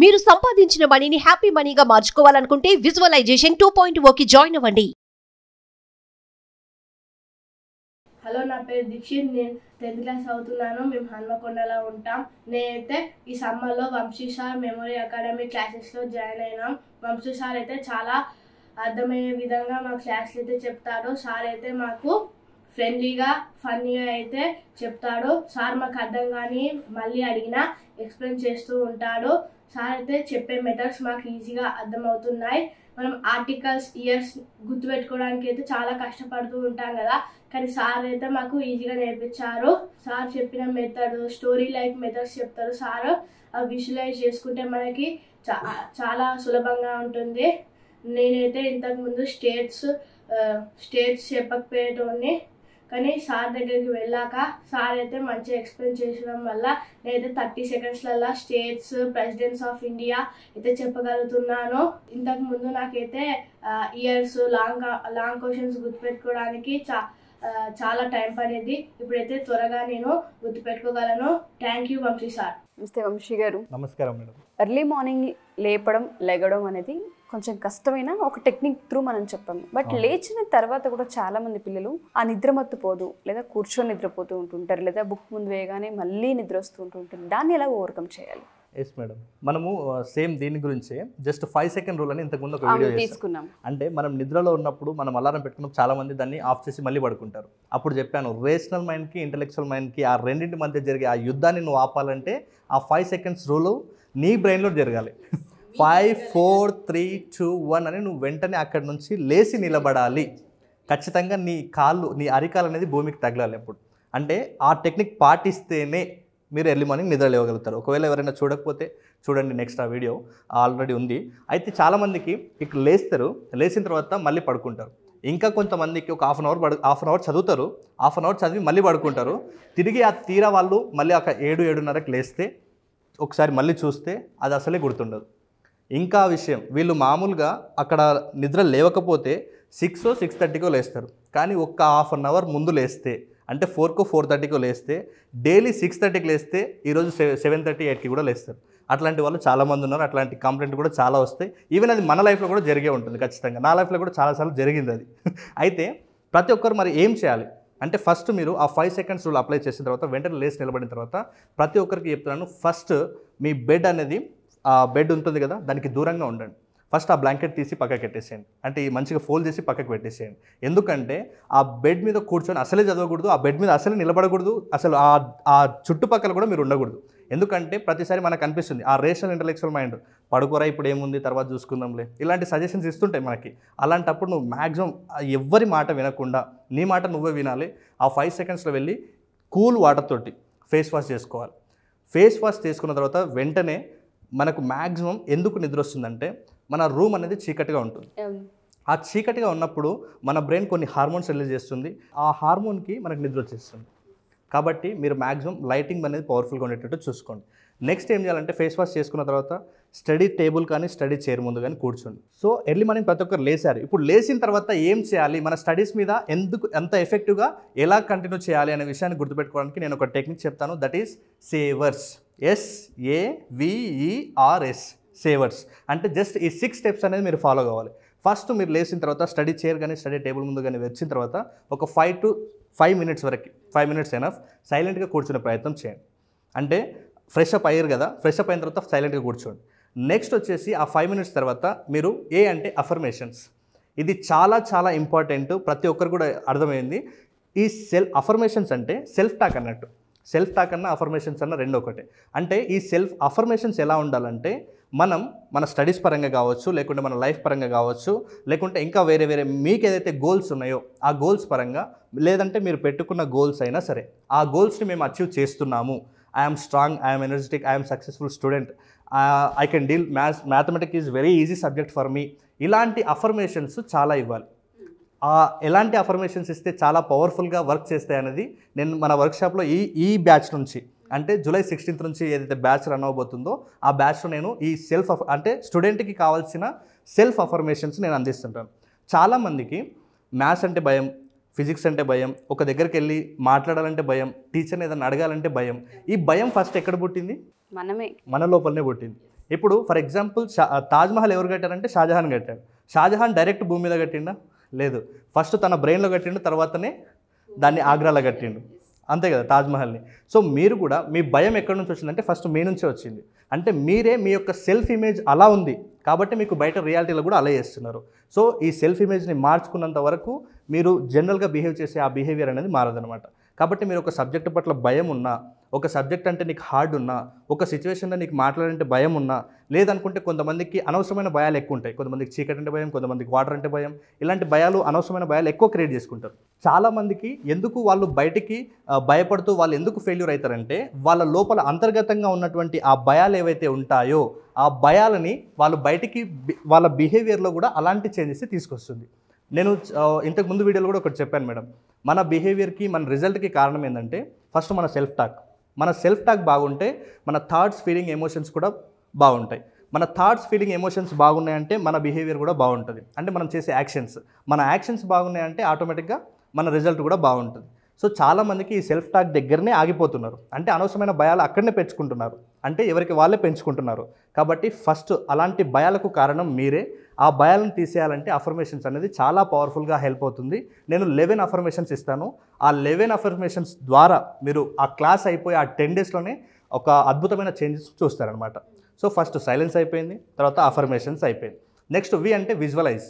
మీరు సంపాదించిన మనీని హ్యాపీ మనీగా మార్చుకోవాలనుకుంటే విజువలైజేషన్ టూ పాయింట్ ఓకి జాయిన్ అవ్వండి హలో నా పేరు దీక్షిత్ నేను టెన్త్ క్లాస్ అవుతున్నాను మేము హన్మకొండలో ఉంటాం నేనైతే ఈ సమ్మర్లో వంశీ సార్ మెమొరీ అకాడమీ క్లాసెస్లో జాయిన్ అయినాం వంశీ సార్ అయితే చాలా అర్థమయ్యే విధంగా మా క్లాస్లు అయితే చెప్తాడు సార్ అయితే మాకు ఫ్రెండ్లీగా ఫన్నీగా అయితే చెప్తాడు సార్ మాకు అర్థం కానీ మళ్ళీ అడిగినా ఎక్స్ప్లెయిన్ చేస్తూ ఉంటాడు సార్ అయితే చెప్పే మెథడ్స్ మాకు ఈజీగా అర్థమవుతున్నాయి మనం ఆర్టికల్స్ ఇయర్స్ గుర్తుపెట్టుకోవడానికి అయితే చాలా కష్టపడుతూ ఉంటాం కదా కానీ సార్ అయితే మాకు ఈజీగా నేర్పించారు సార్ చెప్పిన మెథడ్ స్టోరీ లైక్ మెథడ్స్ చెప్తారు సార్ విజువలైజ్ చేసుకుంటే మనకి చాలా సులభంగా ఉంటుంది నేనైతే ఇంతకుముందు స్టేట్స్ స్టేట్స్ చెప్పకపోయేటోని కానీ సార్ దగ్గరికి వెళ్ళాక సార్ అయితే మంచిగా ఎక్స్ప్లెయిన్ చేసడం వల్ల నేనైతే థర్టీ సెకండ్స్లలో స్టేట్స్ ప్రెసిడెంట్స్ ఆఫ్ ఇండియా అయితే చెప్పగలుగుతున్నాను ఇంతకు ముందు నాకైతే ఇయర్స్ లాంగ్ లాంగ్ క్వశ్చన్స్ గుర్తుపెట్టుకోవడానికి చా చాలా టైం పడేది ఇప్పుడైతే త్వరగా నేను గుర్తుపెట్టుకోగలను థ్యాంక్ యూ వంశీ సార్ నమస్తే వంశీ గారు నమస్కారం మేడం ఎర్లీ మార్నింగ్ లేపడం లెగడం అనేది కొంచెం కష్టమైన ఒక టెక్నిక్ త్రూ మనం చెప్పాము బట్ లేచిన తర్వాత కూడా చాలా మంది పిల్లలు ఆ నిద్ర మత్తుపోదు లేదా కూర్చొని నిద్రపోతూ ఉంటుంటారు లేదా బుక్ ముందు వేయగానే మళ్ళీ నిద్ర వస్తూ ఉంటుంటారు దాన్ని ఎలా ఓవర్కమ్ చేయాలి ఎస్ మేడం మనము సేమ్ దీని గురించే జస్ట్ ఫైవ్ సెకండ్ రూల్ అని ఇంతకుముందు ఒక వీడియో తీసుకున్నాం అంటే మనం నిద్రలో ఉన్నప్పుడు మనం అలారం పెట్టుకున్న చాలా మంది దాన్ని ఆఫ్ చేసి మళ్ళీ పడుకుంటారు అప్పుడు చెప్పాను రేషనల్ మైండ్కి ఇంటలెక్చువల్ మైండ్కి ఆ రెండింటి మధ్య జరిగే ఆ యుద్ధాన్ని నువ్వు ఆపాలంటే ఆ ఫైవ్ సెకండ్స్ రూల్ నీ బ్రెయిన్లో జరగాలి five four three two one అని నువ్వు వెంటనే అక్కడి నుంచి లేచి నిలబడాలి ఖచ్చితంగా నీ కాళ్ళు నీ అరికాలు అనేది భూమికి తగలాలి ఎప్పుడు అంటే ఆ టెక్నిక్ పాటిస్తేనే మీరు ఎర్లీ మార్నింగ్ నిద్ర లేవగలుగుతారు ఒకవేళ ఎవరైనా చూడకపోతే చూడండి నెక్స్ట్ ఆ వీడియో ఆల్రెడీ ఉంది అయితే చాలామందికి ఇక్కడ లేస్తారు లేచిన తర్వాత మళ్ళీ పడుకుంటారు ఇంకా కొంతమందికి ఒక హాఫ్ అన్ అవర్ పడు హాఫ్ అన్ అవర్ చదువుతారు హాఫ్ అన్ అవర్ చదివి మళ్ళీ పడుకుంటారు తిరిగి ఆ తీరా వాళ్ళు మళ్ళీ ఒక ఏడు ఏడున్నరకు లేస్తే ఒకసారి మళ్ళీ చూస్తే అది అసలే గుర్తుండదు ఇంకా విషయం వీళ్ళు మామూలుగా అక్కడ నిద్ర లేవకపోతే సిక్స్ సిక్స్ థర్టీకో లేస్తారు కానీ ఒక్క హాఫ్ అన్ అవర్ ముందు లేస్తే అంటే ఫోర్కో ఫోర్ థర్టీకో లేస్తే డైలీ సిక్స్ థర్టీకి లేస్తే ఈరోజు సెవెన్ థర్టీ ఎయిట్కి కూడా లేస్తారు అట్లాంటి వాళ్ళు చాలామంది ఉన్నారు అట్లాంటి కంప్లైంట్ కూడా చాలా వస్తాయి ఈవెన్ అది మన లైఫ్లో కూడా జరిగే ఉంటుంది ఖచ్చితంగా నా లైఫ్లో కూడా చాలాసార్లు జరిగింది అది అయితే ప్రతి ఒక్కరు మరి ఏం చేయాలి అంటే ఫస్ట్ మీరు ఆ ఫైవ్ సెకండ్స్ రూల్ అప్లై చేసిన తర్వాత వెంటనే లేచి నిలబడిన తర్వాత ప్రతి ఒక్కరికి చెప్తున్నాను ఫస్ట్ మీ బెడ్ అనేది ఆ బెడ్ ఉంటుంది కదా దానికి దూరంగా ఉండండి ఫస్ట్ ఆ బ్లాంకెట్ తీసి పక్కకు పెట్టేసేయండి అంటే మంచిగా ఫోల్డ్ చేసి పక్కకు పెట్టేసేయండి ఎందుకంటే ఆ బెడ్ మీద కూర్చొని అసలే చదవకూడదు ఆ బెడ్ మీద అసలే నిలబడకూడదు అసలు ఆ ఆ చుట్టుపక్కల కూడా మీరు ఉండకూడదు ఎందుకంటే ప్రతిసారి మనకు అనిపిస్తుంది ఆ రేషనల్ ఇంటలెక్చువల్ మైండ్ పడుకోరా ఇప్పుడు ఏముంది తర్వాత చూసుకుందాంలే ఇలాంటి సజెషన్స్ ఇస్తుంటాయి మనకి అలాంటప్పుడు నువ్వు మ్యాక్సిమం ఎవరి మాట వినకుండా నీ మాట నువ్వే వినాలి ఆ ఫైవ్ సెకండ్స్లో వెళ్ళి కూల్ వాటర్ తోటి ఫేస్ వాష్ చేసుకోవాలి ఫేస్ వాష్ చేసుకున్న తర్వాత వెంటనే మనకు మ్యాక్సిమం ఎందుకు నిద్ర వస్తుందంటే మన రూమ్ అనేది చీకటిగా ఉంటుంది ఆ చీకటిగా ఉన్నప్పుడు మన బ్రెయిన్ కొన్ని హార్మోన్స్ రిలీజ్ చేస్తుంది ఆ హార్మోన్కి మనకు నిద్ర వచ్చేస్తుంది కాబట్టి మీరు మ్యాక్సిమం లైటింగ్ అనేది పవర్ఫుల్గా ఉండేటట్టు చూసుకోండి నెక్స్ట్ ఏం చేయాలంటే ఫేస్ వాష్ చేసుకున్న తర్వాత స్టడీ టేబుల్ కానీ స్టడీ చైర్ ముందు కానీ కూర్చోండి సో ఎర్లీ మార్నింగ్ ప్రతి ఒక్కరు లేచారు ఇప్పుడు లేచిన తర్వాత ఏం చేయాలి మన స్టడీస్ మీద ఎందుకు ఎంత ఎఫెక్టివ్గా ఎలా కంటిన్యూ చేయాలి అనే విషయాన్ని గుర్తుపెట్టుకోవడానికి నేను ఒక టెక్నిక్ చెప్తాను that is savers S A V E R S savers e అంటే జస్ట్ ఈ సిక్స్ స్టెప్స్ అనేది మీరు ఫాలో కావాలి ఫస్ట్ మీరు లేచిన తర్వాత స్టడీ చైర్ కానీ స్టడీ టేబుల్ ముందు కానీ వచ్చిన తర్వాత ఒక ఫైవ్ టు ఫైవ్ మినిట్స్ వరకు ఫైవ్ మినిట్స్ ఎనఫ్ సైలెంట్గా కూర్చునే ప్రయత్నం చేయండి అంటే ఫ్రెష్ అప్ అయ్యారు కదా ఫ్రెష్ అప్ అయిన తర్వాత సైలెంట్గా కూర్చోండి నెక్స్ట్ వచ్చేసి ఆ ఫైవ్ మినిట్స్ తర్వాత మీరు ఏ అంటే అఫర్మేషన్స్ ఇది చాలా చాలా ఇంపార్టెంట్ ప్రతి ఒక్కరు కూడా అర్థమైంది ఈ సెల్ అఫర్మేషన్స్ అంటే సెల్ఫ్ టాక్ అన్నట్టు సెల్ఫ్ టాక్ అన్న అఫర్మేషన్స్ అన్న రెండు ఒకటే అంటే ఈ సెల్ఫ్ అఫర్మేషన్స్ ఎలా ఉండాలంటే మనం మన స్టడీస్ పరంగా కావచ్చు లేకుంటే మన లైఫ్ పరంగా కావచ్చు లేకుంటే ఇంకా వేరే వేరే మీకు ఏదైతే గోల్స్ ఉన్నాయో ఆ గోల్స్ పరంగా లేదంటే మీరు పెట్టుకున్న గోల్స్ అయినా సరే ఆ గోల్స్ని మేము అచీవ్ చేస్తున్నాము I'm strong I'm energetic I'm successful student I can deal maths mathematic is very easy subject for me ఇలాంటి అఫర్మేషన్స్ చాలా ఇవ్వాలి ఎలాంటి అఫర్మేషన్స్ ఇస్తే చాలా పవర్ఫుల్గా వర్క్ చేస్తాయి అనేది నేను మన వర్క్షాప్లో ఈ ఈ బ్యాచ్ నుంచి అంటే జూలై సిక్స్టీన్త్ నుంచి ఏదైతే బ్యాచ్ రన్ అవబోతుందో ఆ బ్యాచ్లో నేను ఈ సెల్ఫ్ అఫ అంటే స్టూడెంట్కి కావాల్సిన సెల్ఫ్ అఫర్మేషన్స్ నేను అందిస్తుంటాను చాలామందికి మ్యాథ్స్ అంటే భయం ఫిజిక్స్ అంటే భయం ఒక దగ్గరికి వెళ్ళి మాట్లాడాలంటే భయం టీచర్ని ఏదైనా అడగాలంటే భయం ఈ భయం ఫస్ట్ ఎక్కడ పుట్టింది మనమే మన లోపలనే పుట్టింది ఇప్పుడు ఫర్ ఎగ్జాంపుల్ షా తాజ్మహల్ ఎవరు కట్టారంటే షాజహాన్ కట్టాడు షాజహాన్ డైరెక్ట్ భూమి మీద కట్టిండా లేదు ఫస్ట్ తన బ్రెయిన్లో కట్టిండు తర్వాతనే దాన్ని ఆగ్రాలో కట్టిండు అంతే కదా తాజ్మహల్ని సో మీరు కూడా మీ భయం ఎక్కడి నుంచి వచ్చిందంటే ఫస్ట్ మీ నుంచే వచ్చింది అంటే మీరే మీ యొక్క సెల్ఫ్ ఇమేజ్ అలా ఉంది కాబట్టి మీకు బయట రియాలిటీలో కూడా అలా చేస్తున్నారు సో ఈ సెల్ఫ్ ఇమేజ్ని మార్చుకున్నంత వరకు మీరు జనరల్గా బిహేవ్ చేసే ఆ బిహేవియర్ అనేది మారదనమాట కాబట్టి మీరు ఒక సబ్జెక్ట్ పట్ల భయం ఉన్నా ఒక సబ్జెక్ట్ అంటే నీకు హార్డ్ ఉన్నా ఒక సిచ్యువేషన్లో నీకు మాట్లాడంటే భయం ఉన్నా లేదనుకుంటే కొంతమందికి అనవసరమైన భయాలు ఎక్కువ ఉంటాయి కొంతమందికి చీకటి అంటే భయం కొంతమందికి వాటర్ అంటే భయం ఇలాంటి భయాలు అనవసరమైన భయాలు ఎక్కువ క్రియేట్ చేసుకుంటారు చాలామందికి ఎందుకు వాళ్ళు బయటికి భయపడుతూ వాళ్ళు ఎందుకు ఫెయిల్యూర్ అవుతారంటే వాళ్ళ లోపల అంతర్గతంగా ఉన్నటువంటి ఆ భయాలు ఏవైతే ఉంటాయో ఆ భయాలని వాళ్ళు బయటికి వాళ్ళ బిహేవియర్లో కూడా అలాంటి చేంజెస్ తీసుకొస్తుంది నేను ఇంతకు ముందు వీడియోలో కూడా ఒకటి చెప్పాను మేడం మన బిహేవియర్కి మన రిజల్ట్కి కారణం ఏంటంటే ఫస్ట్ మన సెల్ఫ్ టాక్ మన సెల్ఫ్ టాక్ బాగుంటే మన థాట్స్ ఫీలింగ్ ఎమోషన్స్ కూడా బాగుంటాయి మన థాట్స్ ఫీలింగ్ ఎమోషన్స్ బాగున్నాయంటే మన బిహేవియర్ కూడా బాగుంటుంది అంటే మనం చేసే యాక్షన్స్ మన యాక్షన్స్ బాగున్నాయంటే ఆటోమేటిక్గా మన రిజల్ట్ కూడా బాగుంటుంది సో చాలామందికి ఈ సెల్ఫ్ టాక్ దగ్గరనే ఆగిపోతున్నారు అంటే అనవసరమైన భయాలు అక్కడనే పెంచుకుంటున్నారు అంటే ఎవరికి వాళ్ళే పెంచుకుంటున్నారు కాబట్టి ఫస్ట్ అలాంటి భయాలకు కారణం మీరే ఆ భయాలను తీసేయాలంటే అఫర్మేషన్స్ అనేది చాలా పవర్ఫుల్గా హెల్ప్ అవుతుంది నేను లెవెన్ అఫర్మేషన్స్ ఇస్తాను ఆ లెవెన్ అఫర్మేషన్స్ ద్వారా మీరు ఆ క్లాస్ అయిపోయి ఆ టెన్ డేస్లోనే ఒక అద్భుతమైన చేంజెస్ చూస్తారనమాట సో ఫస్ట్ సైలెన్స్ అయిపోయింది తర్వాత అఫర్మేషన్స్ అయిపోయింది నెక్స్ట్ వి అంటే విజువలైజ్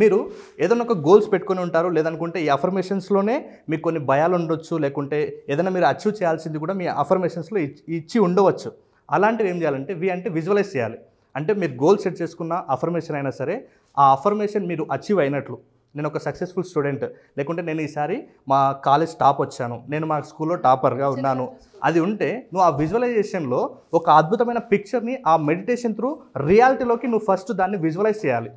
మీరు ఏదైనా ఒక గోల్స్ పెట్టుకుని ఉంటారు లేదనుకుంటే ఈ అఫర్మేషన్స్లోనే మీకు కొన్ని భయాలు ఉండొచ్చు లేకుంటే ఏదైనా మీరు అచీవ్ చేయాల్సింది కూడా మీ అఫర్మేషన్స్లో ఇచ్చి ఉండవచ్చు అలాంటివి ఏం చేయాలంటే వి అంటే విజువలైజ్ చేయాలి అంటే మీరు గోల్ సెట్ చేసుకున్న అఫర్మేషన్ అయినా సరే ఆ అఫర్మేషన్ మీరు అచీవ్ అయినట్లు నేను ఒక సక్సెస్ఫుల్ స్టూడెంట్ లేకుంటే నేను ఈసారి మా కాలేజ్ టాప్ వచ్చాను నేను మా స్కూల్లో టాపర్గా ఉన్నాను అది ఉంటే నువ్వు ఆ విజువలైజేషన్లో ఒక అద్భుతమైన పిక్చర్ని ఆ మెడిటేషన్ త్రూ రియాలిటీలోకి నువ్వు ఫస్ట్ దాన్ని విజువలైజ్ చేయాలి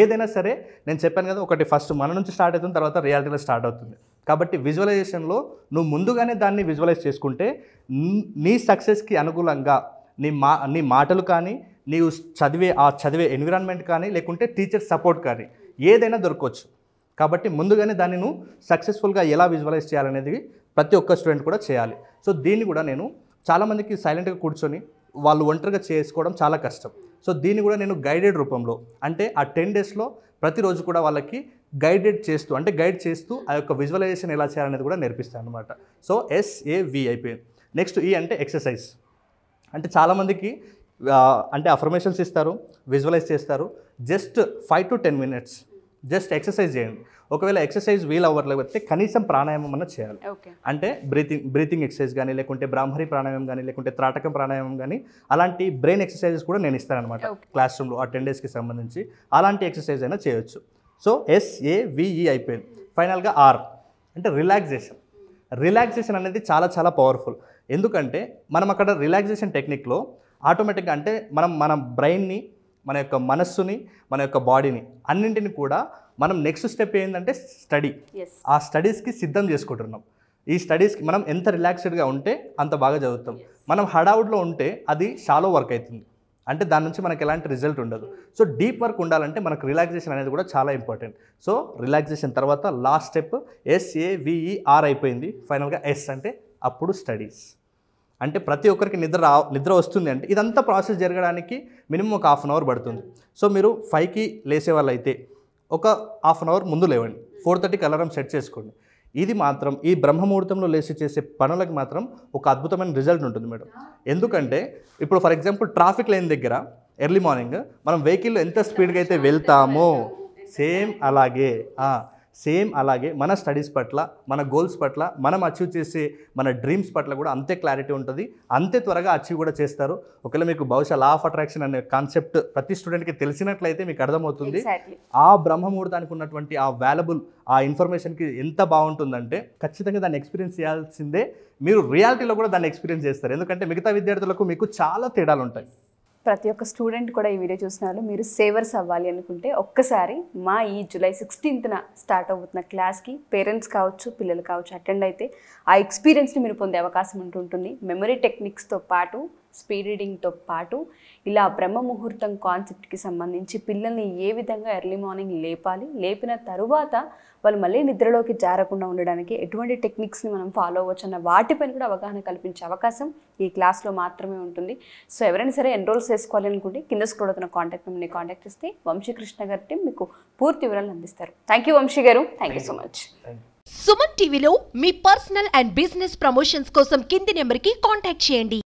ఏదైనా సరే నేను చెప్పాను కదా ఒకటి ఫస్ట్ మన నుంచి స్టార్ట్ అవుతుంది తర్వాత రియాలిటీలో స్టార్ట్ అవుతుంది కాబట్టి విజువలైజేషన్లో నువ్వు ముందుగానే దాన్ని విజువలైజ్ చేసుకుంటే నీ సక్సెస్కి అనుకూలంగా నీ మా నీ మాటలు కానీ నీవు చదివే ఆ చదివే ఎన్విరాన్మెంట్ కానీ లేకుంటే టీచర్ సపోర్ట్ కానీ ఏదైనా దొరకవచ్చు కాబట్టి ముందుగానే దాన్ని నువ్వు సక్సెస్ఫుల్గా ఎలా విజువలైజ్ చేయాలనేది ప్రతి ఒక్క స్టూడెంట్ కూడా చేయాలి సో దీన్ని కూడా నేను చాలామందికి సైలెంట్గా కూర్చొని వాళ్ళు ఒంటరిగా చేసుకోవడం చాలా కష్టం సో దీన్ని కూడా నేను గైడెడ్ రూపంలో అంటే ఆ టెన్ డేస్లో ప్రతిరోజు కూడా వాళ్ళకి గైడెడ్ చేస్తూ అంటే గైడ్ చేస్తూ ఆ యొక్క విజువలైజేషన్ ఎలా చేయాలనేది కూడా నేర్పిస్తాను అనమాట సో ఎస్ఏవి నెక్స్ట్ ఈ అంటే ఎక్సర్సైజ్ అంటే చాలామందికి అంటే అఫర్మేషన్స్ ఇస్తారు విజువలైజ్ చేస్తారు just five to ten minutes just exercise చేయండి ఒకవేళ ఎక్సర్సైజ్ వీల్ అవ్వట్లేకపోతే కనీసం ప్రాణాయామం అన్న చేయాలి అంటే బ్రీతింగ్ బ్రీతింగ్ ఎక్సర్సైజ్ కానీ లేకుంటే బ్రాహ్మరి ప్రాణాయామం కానీ లేకుంటే త్రాటకం ప్రాణాయామం కానీ అలాంటి బ్రెయిన్ ఎక్సర్సైజెస్ కూడా నేను ఇస్తానమాట క్లాస్ రూమ్లో ఆ టెన్ డేస్కి సంబంధించి అలాంటి ఎక్సర్సైజ్ అయినా చేయొచ్చు సో ఎస్ఏవిఈ e అయిపోయింది ఫైనల్గా ఆర్ అంటే రిలాక్సేషన్ రిలాక్సేషన్ అనేది చాలా చాలా పవర్ఫుల్ ఎందుకంటే మనం అక్కడ రిలాక్సేషన్ టెక్నిక్లో ఆటోమేటిక్గా అంటే మనం మన బ్రెయిన్ని మన యొక్క మనస్సుని మన యొక్క బాడీని అన్నింటిని కూడా మనం నెక్స్ట్ స్టెప్ ఏంటంటే స్టడీ ఆ స్టడీస్కి సిద్ధం చేసుకుంటున్నాం ఈ స్టడీస్కి మనం ఎంత రిలాక్స్డ్గా ఉంటే అంత బాగా చదువుతాం మనం హడావుడ్లో ఉంటే అది షాలో వర్క్ అవుతుంది అంటే దాని నుంచి మనకి ఎలాంటి రిజల్ట్ ఉండదు సో డీప్ వర్క్ ఉండాలంటే మనకు రిలాక్సేషన్ అనేది కూడా చాలా ఇంపార్టెంట్ సో రిలాక్సేషన్ తర్వాత లాస్ట్ స్టెప్ ఎస్ఏవిఈఆర్ అయిపోయింది ఫైనల్గా ఎస్ అంటే అప్పుడు స్టడీస్ అంటే ప్రతి ఒక్కరికి నిద్ర రా నిద్ర వస్తుంది అంటే ఇదంతా ప్రాసెస్ జరగడానికి మినిమం ఒక హాఫ్ అన్ అవర్ పడుతుంది సో మీరు ఫైవ్కి లేసే వాళ్ళు అయితే ఒక హాఫ్ అన్ అవర్ ముందు లేవండి ఫోర్ థర్టీకి అలారం సెట్ చేసుకోండి ఇది మాత్రం ఈ బ్రహ్మముహూర్తంలో లేచి చేసే పనులకు మాత్రం ఒక అద్భుతమైన రిజల్ట్ ఉంటుంది మేడం ఎందుకంటే ఇప్పుడు ఫర్ ఎగ్జాంపుల్ ట్రాఫిక్ లైన్ దగ్గర ఎర్లీ మార్నింగ్ మనం వెహికల్లో ఎంత స్పీడ్గా అయితే వెళ్తామో సేమ్ అలాగే సేమ్ అలాగే మన స్టడీస్ పట్ల మన గోల్స్ పట్ల మనం అచీవ్ చేసే మన డ్రీమ్స్ పట్ల కూడా అంతే క్లారిటీ ఉంటుంది అంతే త్వరగా అచీవ్ కూడా చేస్తారు ఒకవేళ మీకు బహుశా లా ఆఫ్ అట్రాక్షన్ అనే కాన్సెప్ట్ ప్రతి స్టూడెంట్కి తెలిసినట్లయితే మీకు అర్థమవుతుంది ఆ బ్రహ్మముహూర్తానికి ఉన్నటువంటి ఆ వాల్యుబుల్ ఆ ఇన్ఫర్మేషన్కి ఎంత బాగుంటుందంటే ఖచ్చితంగా దాన్ని ఎక్స్పీరియన్స్ చేయాల్సిందే మీరు రియాలిటీలో కూడా దాన్ని ఎక్స్పీరియన్స్ చేస్తారు ఎందుకంటే మిగతా విద్యార్థులకు మీకు చాలా తేడాలు ఉంటాయి ప్రతి ఒక్క స్టూడెంట్ కూడా ఈ వీడియో చూసినారు మీరు సేవర్స్ అవ్వాలి అనుకుంటే ఒక్కసారి మా ఈ జూలై సిక్స్టీన్త్న స్టార్ట్ అవుతున్న క్లాస్కి పేరెంట్స్ కావచ్చు పిల్లలు కావచ్చు అటెండ్ అయితే ఆ ఎక్స్పీరియన్స్ని మీరు పొందే అవకాశం ఉంటుంటుంది మెమరీ టెక్నిక్స్తో పాటు స్పీడ్ రీడింగ్తో పాటు ఇలా బ్రహ్మ ముహూర్తం కాన్సెప్ట్కి సంబంధించి పిల్లల్ని ఏ విధంగా ఎర్లీ మార్నింగ్ లేపాలి లేపిన తరువాత వాళ్ళు మళ్ళీ నిద్రలోకి జారకుండా ఉండడానికి ఎటువంటి టెక్నిక్స్ని మనం ఫాలో అవ్వచ్చు అన్న వాటిపైన కూడా అవగాహన కల్పించే అవకాశం ఈ క్లాస్లో మాత్రమే ఉంటుంది సో ఎవరైనా సరే ఎన్రోల్ చేసుకోవాలి అనుకుంటే కింద స్కూల్ అవుతున్న కాంటాక్ట్ మిమ్మల్ని కాంటాక్ట్ ఇస్తే వంశీకృష్ణ గారి టీం మీకు పూర్తి వివరాలు అందిస్తారు thank you Vamsi garu thank you so much Suman టీవీలో మీ పర్సనల్ అండ్ బిజినెస్ ప్రమోషన్స్ కోసం కింది నెంబర్కి కాంటాక్ట్ చేయండి